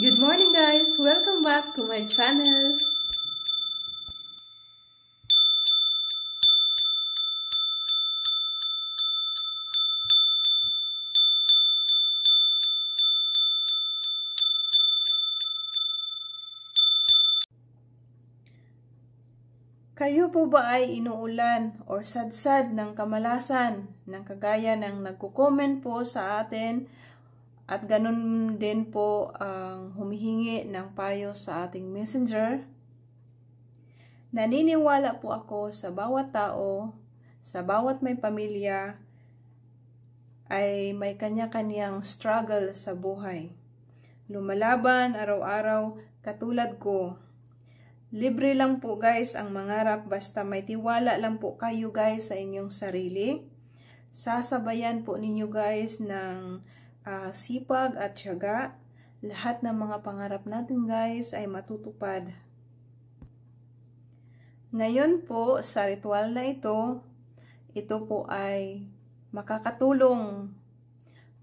Good morning guys! Welcome back to my channel! Kayo po ba ay inuulan or sadsad ng kamalasan ng kagaya ng nagko-comment po sa atin at ganun din po ang humihingi ng payo sa ating messenger. Naniniwala po ako sa bawat tao, sa bawat may pamilya, ay may kanya-kanyang struggle sa buhay. Lumalaban araw-araw katulad ko. Libre lang po guys ang mangarap basta may tiwala lang po kayo guys sa inyong sarili. Sasabayan po ninyo guys ng uh, sipag at syaga, lahat ng mga pangarap natin guys ay matutupad. Ngayon po sa ritual na ito, ito po ay makakatulong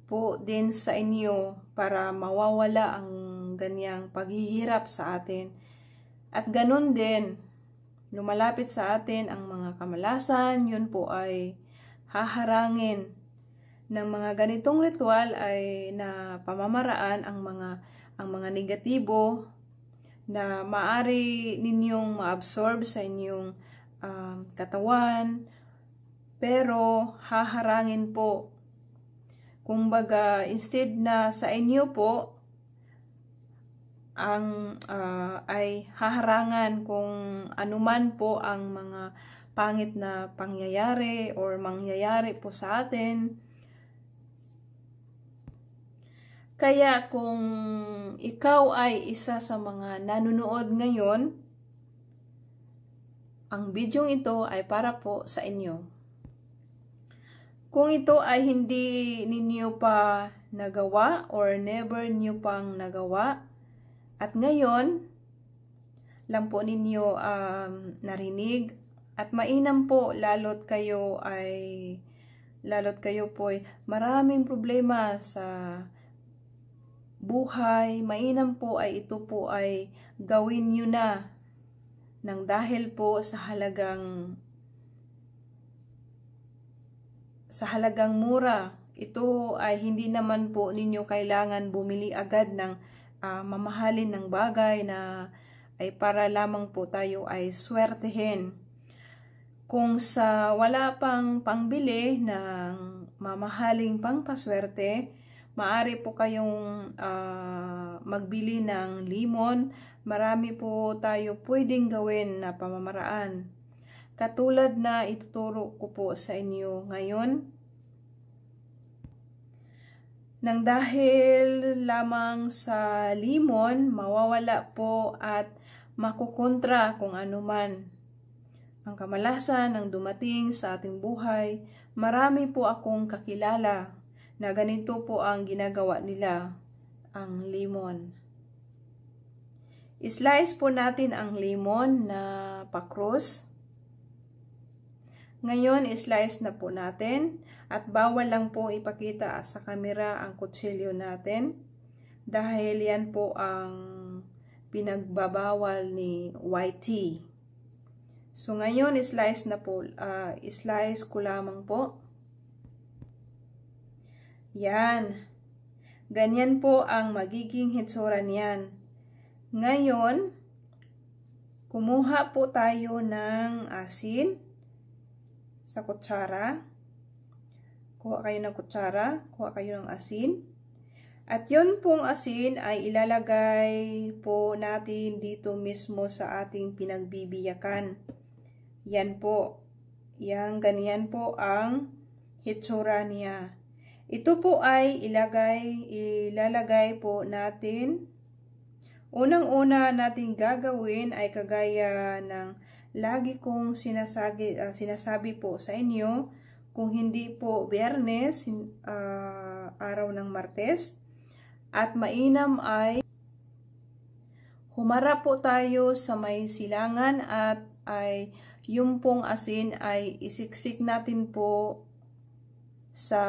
po din sa inyo para mawawala ang ganyang paghihirap sa atin. At ganun din, lumalapit sa atin ang mga kamalasan, yun po ay haharangin ng mga ganitong ritual ay na pamamaraan ang mga ang mga negatibo na maari ninyong maabsorb sa inyong um, katawan pero haharangin po kumbaga instead na sa inyo po ang uh, ay haharangan kung anuman po ang mga pangit na pangyayari or mangyayari po sa atin Kaya kung ikaw ay isa sa mga nanonood ngayon, ang bidyong ito ay para po sa inyo. Kung ito ay hindi ninyo pa nagawa or never niyo pang nagawa, at ngayon lang po ninyo um, narinig at mainam po lalot kayo ay lalot kayo po ay maraming problema sa buhay, mainam po ay ito po ay gawin nyo na ng dahil po sa halagang sa halagang mura. Ito ay hindi naman po ninyo kailangan bumili agad ng uh, mamahalin ng bagay na ay para lamang po tayo ay swertehin. Kung sa wala pang pangbili ng mamahaling pangpaswerte, Maari po kayong uh, magbili ng limon. Marami po tayo pwedeng gawin na pamamaraan. Katulad na ituturo ko po sa inyo ngayon. Nang dahil lamang sa limon, mawawala po at makukontra kung anuman. Ang kamalasan ang dumating sa ating buhay, marami po akong kakilala na ganito po ang ginagawa nila ang limon. Islice po natin ang limon na pakros. Ngayon, islice na po natin at bawal lang po ipakita sa kamera ang kutsilyo natin dahil yan po ang pinagbabawal ni YT. So, ngayon, islice na po, uh, islice ko lamang po yan. Ganyan po ang magiging hitsura niyan. Ngayon, kumuha po tayo ng asin sa kutsara. Kuha kayo ng kutsara, kuha kayo ng asin. At yun pong asin ay ilalagay po natin dito mismo sa ating pinagbibiyakan. Yan po. Yan, ganyan po ang hitsura niya. Ito po ay ilagay, ilalagay po natin. Unang-una natin gagawin ay kagaya ng lagi kong sinasabi, uh, sinasabi po sa inyo, kung hindi po biyernes, uh, araw ng martes, at mainam ay humarap po tayo sa may silangan at ay yung pong asin ay isiksik natin po sa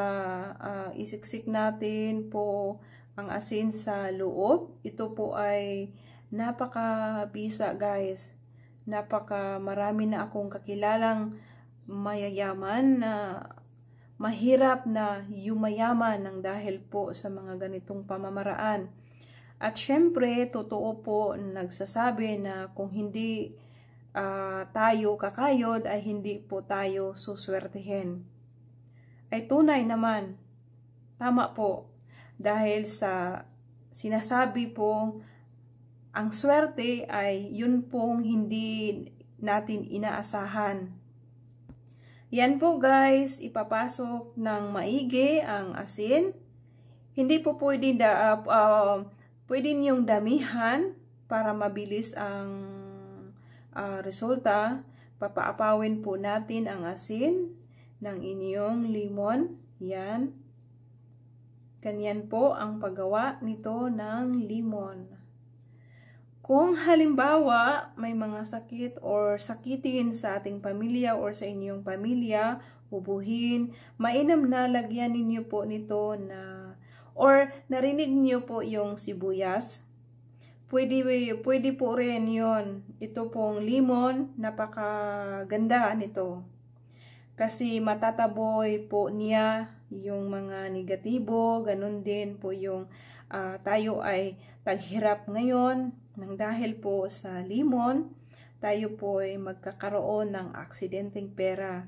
uh, isiksik natin po ang asin sa loob. Ito po ay napakabisa guys. Napaka marami na akong kakilalang mayayaman na mahirap na yumayaman ng dahil po sa mga ganitong pamamaraan. At syempre, totoo po nagsasabi na kung hindi uh, tayo kakayod ay hindi po tayo suswertihin ay tunay naman. Tama po. Dahil sa sinasabi po, ang swerte ay yun pong hindi natin inaasahan. Yan po guys, ipapasok ng maigi ang asin. Hindi po pwede, da, uh, uh, pwede niyong damihan para mabilis ang uh, resulta. Papaapawin po natin ang asin ng inyong limon. Yan. Kanyan po ang paggawa nito ng limon. Kung halimbawa may mga sakit or sakitin sa ating pamilya or sa inyong pamilya, ubuhin, mainam na lagyan ninyo po nito na or narinig niyo po yung sibuyas. Pwede, pwede po rin yon. Ito pong limon, napakaganda nito. Kasi matataboy po niya yung mga negatibo, ganun din po yung uh, tayo ay taghirap ngayon nang dahil po sa limon, tayo po ay magkakaroon ng aksidenteng pera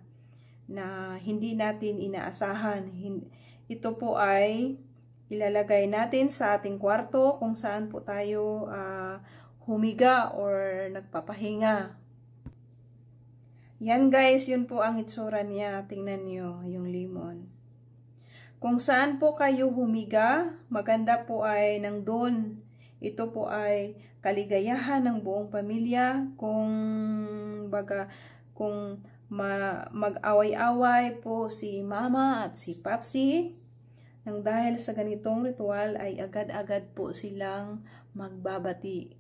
na hindi natin inaasahan. Ito po ay ilalagay natin sa ating kwarto kung saan po tayo uh, humiga or nagpapahinga. Yan guys, yun po ang itsura niya. Tingnan niyo yung limon. Kung saan po kayo humiga, maganda po ay nang doon. Ito po ay kaligayahan ng buong pamilya. Kung baga, kung ma mag-away-away po si mama at si papsi, nang dahil sa ganitong ritual ay agad-agad po silang magbabati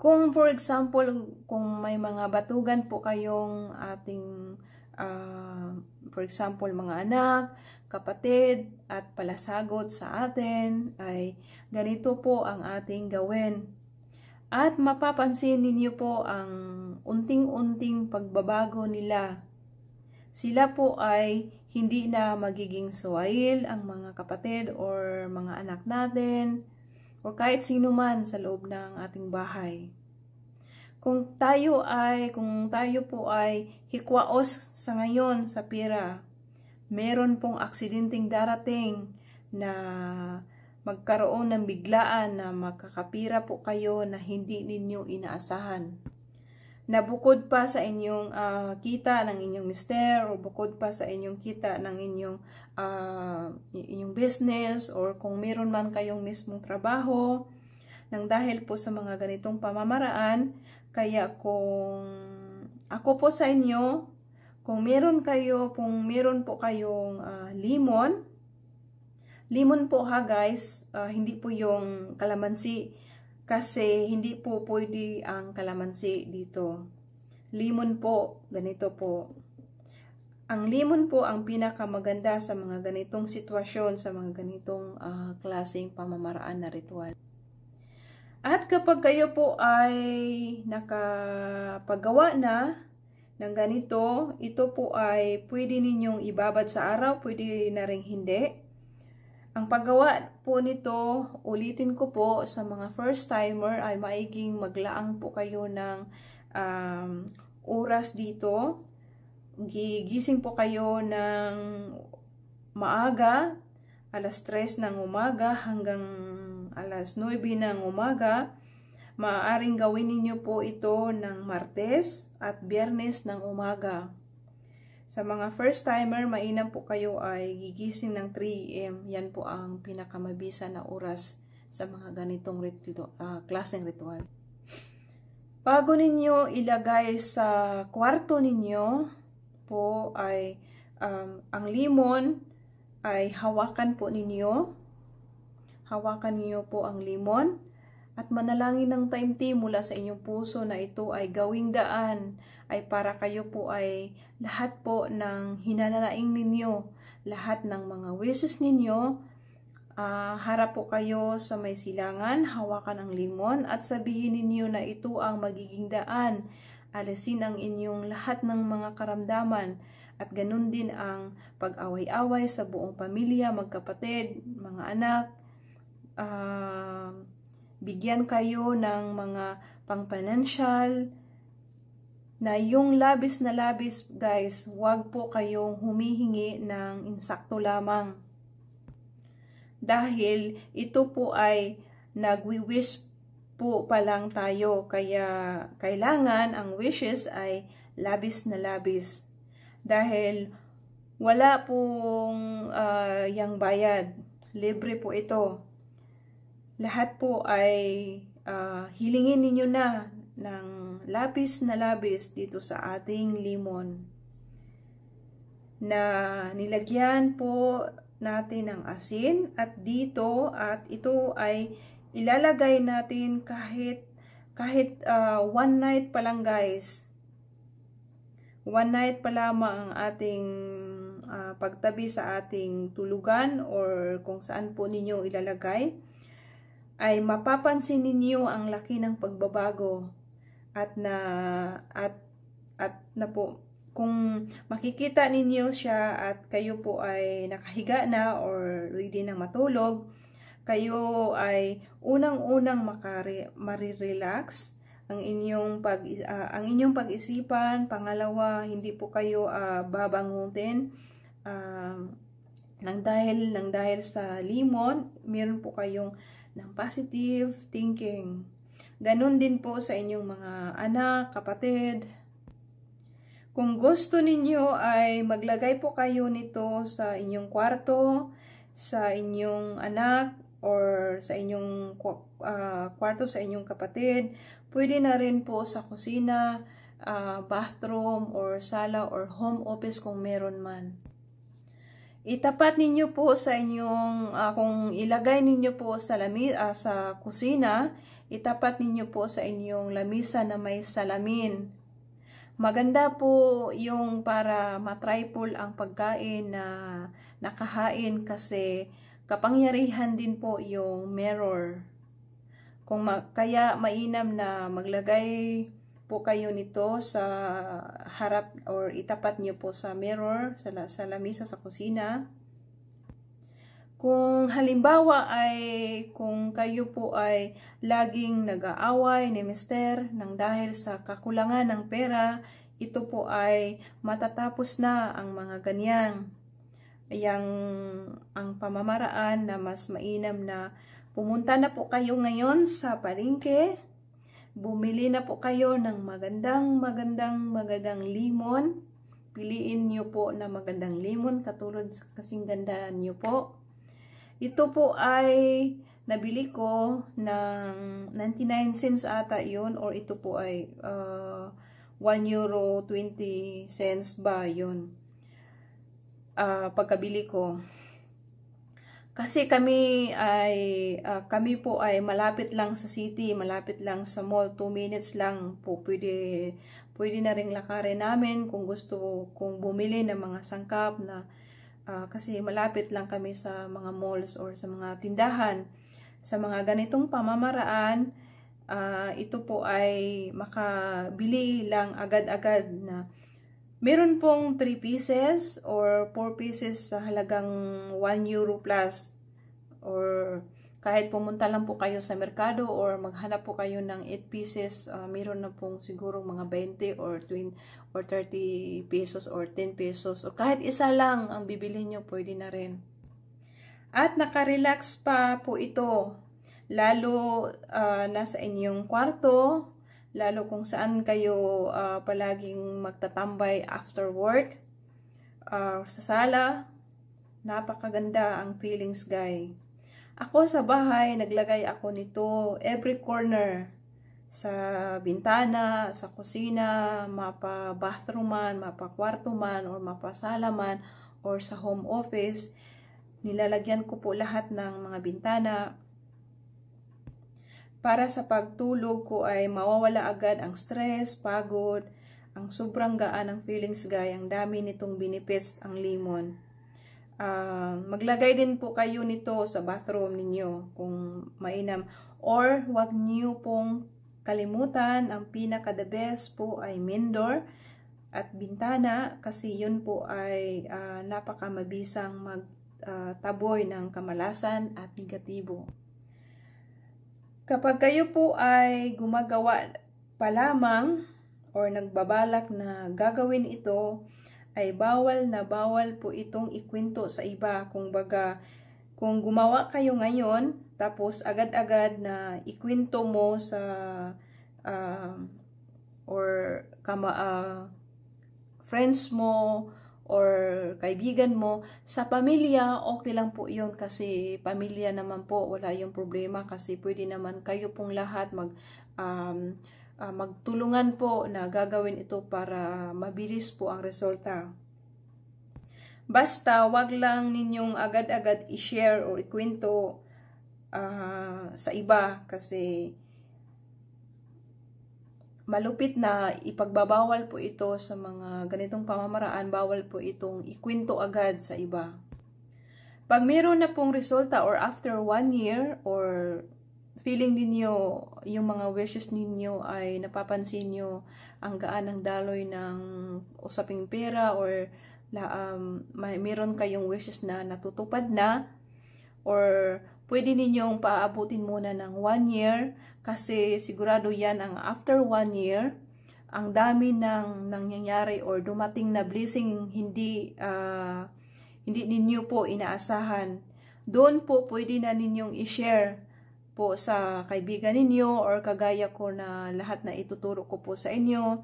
kung for example, kung may mga batugan po kayong ating, uh, for example, mga anak, kapatid, at palasagot sa atin, ay ganito po ang ating gawin. At mapapansin ninyo po ang unting-unting pagbabago nila. Sila po ay hindi na magiging suwail ang mga kapatid or mga anak natin, o kahit sino man sa loob ng ating bahay. Kung tayo ay, kung tayo po ay hikwaos sa ngayon sa pira, meron pong aksidenteng darating na magkaroon ng biglaan na makakapira po kayo na hindi ninyo inaasahan na bukod pa sa inyong uh, kita ng inyong mister o bukod pa sa inyong kita ng inyong uh, inyong business or kung meron man kayong mismong trabaho nang dahil po sa mga ganitong pamamaraan kaya kung ako po sa inyo kung meron kayo kung meron po kayong uh, limon limon po ha guys uh, hindi po yung kalamansi kasi hindi po pwede ang kalamansi dito. Limon po, ganito po. Ang limon po ang pinakamaganda sa mga ganitong sitwasyon, sa mga ganitong uh, klaseng pamamaraan na ritual. At kapag kayo po ay nakapagawa na ng ganito, ito po ay pwede ninyong ibabad sa araw, pwede na rin hindi. Ang paggawa po nito, ulitin ko po sa mga first timer ay maiging maglaang po kayo ng um, oras dito. Gigising po kayo ng maaga, alas 3 ng umaga hanggang alas 9 ng umaga. Maaaring gawin niyo po ito ng Martes at Biyernes ng umaga. Sa mga first timer, mainam po kayo ay gigising ng 3 a.m. Yan po ang pinakamabisa na oras sa mga ganitong ritual, uh, klaseng ritual. Bago ninyo ilagay sa kwarto ninyo po ay um, ang limon ay hawakan po ninyo. Hawakan niyo po ang limon at manalangin ng taimti mula sa inyong puso na ito ay gawing daan ay para kayo po ay lahat po ng hinanalaing ninyo, lahat ng mga wishes ninyo, uh, harap po kayo sa may silangan, hawakan ang limon at sabihin ninyo na ito ang magiging daan. Alisin ang inyong lahat ng mga karamdaman at ganun din ang pag-away-away sa buong pamilya, magkapatid, mga anak, uh, bigyan kayo ng mga pang-financial, na yung labis na labis guys, wag po kayong humihingi ng insakto lamang. Dahil ito po ay nagwi-wish po pa lang tayo kaya kailangan ang wishes ay labis na labis. Dahil wala pong uh, yang bayad. Libre po ito. Lahat po ay uh, hilingin ninyo na ng labis na labis dito sa ating limon na nilagyan po natin ng asin at dito at ito ay ilalagay natin kahit kahit uh, one night pa lang guys one night pa lamang ang ating uh, pagtabi sa ating tulugan or kung saan po ninyo ilalagay ay mapapansin ninyo ang laki ng pagbabago at na at at na po kung makikita ninyo siya at kayo po ay nakahiga na or ready na matulog kayo ay unang-unang makare marirelax ang inyong pag uh, ang inyong pag-isipan pangalawa hindi po kayo uh, babangutin uh, nang dahil nang dahil sa limon meron po kayong ng positive thinking Ganun din po sa inyong mga anak, kapatid. Kung gusto ninyo ay maglagay po kayo nito sa inyong kwarto, sa inyong anak, or sa inyong uh, kwarto sa inyong kapatid. Pwede na rin po sa kusina, uh, bathroom, or sala, or home office kung meron man. Itapat ninyo po sa inyong, uh, kung ilagay ninyo po sa, lami, uh, sa kusina, itapat ninyo po sa inyong lamisa na may salamin. Maganda po yung para matripol ang pagkain na nakahain kasi kapangyarihan din po yung mirror. Kung ma kaya mainam na maglagay po kayo nito sa harap or itapat niyo po sa mirror, sa, sa lamisa, sa kusina. Kung halimbawa ay, kung kayo po ay laging nag-aaway ni mister nang dahil sa kakulangan ng pera, ito po ay matatapos na ang mga ganyan. yang ang pamamaraan na mas mainam na pumunta na po kayo ngayon sa palengke Bumili na po kayo ng magandang, magandang, magandang limon. Piliin nyo po na magandang limon katulad sa kasing gandaan nyo po. Ito po ay nabili ko ng 99 cents ata yon or ito po ay uh, ah, 1 euro 20 cents ba yon uh, ah, pagkabili ko. Kasi kami ay uh, kami po ay malapit lang sa city, malapit lang sa mall, 2 minutes lang po pwede pwede na ring lakarin namin kung gusto kung bumili ng mga sangkap na uh, kasi malapit lang kami sa mga malls or sa mga tindahan. Sa mga ganitong pamamaraan, uh, ito po ay makabili lang agad-agad na Meron pong 3 pieces or 4 pieces sa halagang 1 euro plus or kahit pumunta lang po kayo sa merkado or maghanap po kayo ng 8 pieces, uh, meron na pong siguro mga 20 or 20 or 30 pesos or 10 pesos o kahit isa lang ang bibili nyo, pwede na rin. At nakarelax pa po ito, lalo uh, nasa inyong kwarto, lalo kung saan kayo uh, palaging magtatambay after work uh, sa sala napakaganda ang feelings guy ako sa bahay naglagay ako nito every corner sa bintana, sa kusina, mapa bathroom man, mapa kwarto man, or mapa sala man, or sa home office. Nilalagyan ko po lahat ng mga bintana para sa pagtulog ko ay mawawala agad ang stress, pagod, ang sobrang gaan ng feelings gayang dami nitong binipest ang limon. Uh, maglagay din po kayo nito sa bathroom ninyo kung mainam. Or wag niyo pong kalimutan ang pinaka the best po ay mindor at bintana kasi yun po ay uh, ah, napaka mabisang magtaboy ah, uh, ng kamalasan at negatibo. Kapag kayo po ay gumagawa pa lamang or nagbabalak na gagawin ito, ay bawal na bawal po itong ikwento sa iba. Kung baga, kung gumawa kayo ngayon, tapos agad-agad na ikwento mo sa uh, or kama, uh, friends mo or kaibigan mo. Sa pamilya, okay lang po yun kasi pamilya naman po, wala yung problema kasi pwede naman kayo pong lahat mag, um, uh, magtulungan po na gagawin ito para mabilis po ang resulta. Basta, wag lang ninyong agad-agad i-share o ikwento uh, sa iba kasi malupit na ipagbabawal po ito sa mga ganitong pamamaraan, bawal po itong ikwento agad sa iba. Pag meron na pong resulta or after one year or feeling ninyo yung mga wishes ninyo ay napapansin nyo ang gaan ng daloy ng usaping pera or la, um, may, meron kayong wishes na natutupad na or pwede ninyong paabutin muna ng one year kasi sigurado yan ang after one year, ang dami ng nangyayari or dumating na blessing hindi uh, hindi ninyo po inaasahan. Doon po pwede na ninyong i-share po sa kaibigan ninyo or kagaya ko na lahat na ituturo ko po sa inyo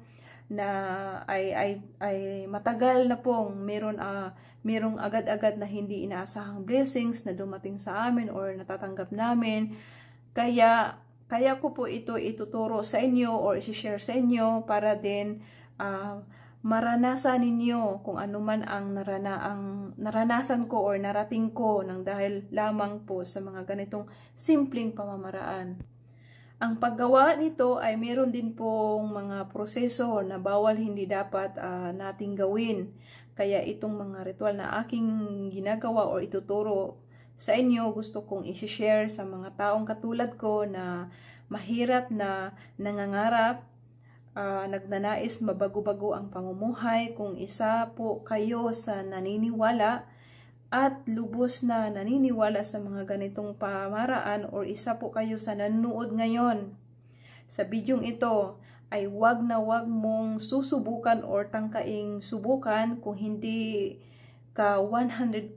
na ay ay ay matagal na pong meron uh, merong agad-agad na hindi inaasahang blessings na dumating sa amin or natatanggap namin kaya kaya ko po ito ituturo sa inyo or isi-share sa inyo para din uh, maranasan ninyo kung ano man ang, narana, ang naranasan ko or narating ko ng dahil lamang po sa mga ganitong simpleng pamamaraan. Ang paggawa nito ay meron din pong mga proseso na bawal hindi dapat uh, nating gawin. Kaya itong mga ritual na aking ginagawa o ituturo sa inyo, gusto kong i-share sa mga taong katulad ko na mahirap na nangangarap, uh, nagnanais mabago-bago ang pamumuhay, kung isa po kayo sa naniniwala at lubos na naniniwala sa mga ganitong pamaraan or isa po kayo sa nanonood ngayon. Sa bidyong ito, ay wag na wag mong susubukan or tangkaing subukan kung hindi ka 100%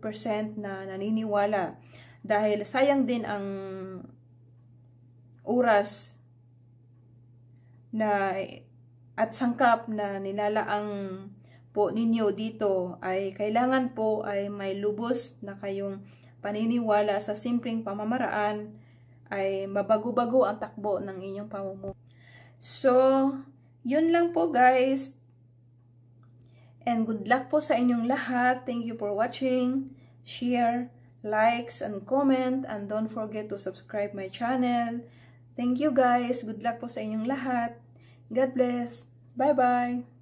na naniniwala. Dahil sayang din ang oras na at sangkap na nilalaang po ninyo dito ay kailangan po ay may lubos na kayong paniniwala sa simpleng pamamaraan ay mabago-bago ang takbo ng inyong pamumuhay. So, yun lang po guys. And good luck po sa inyong lahat. Thank you for watching, share, likes, and comment. And don't forget to subscribe my channel. Thank you guys. Good luck po sa inyong lahat. God bless. Bye-bye.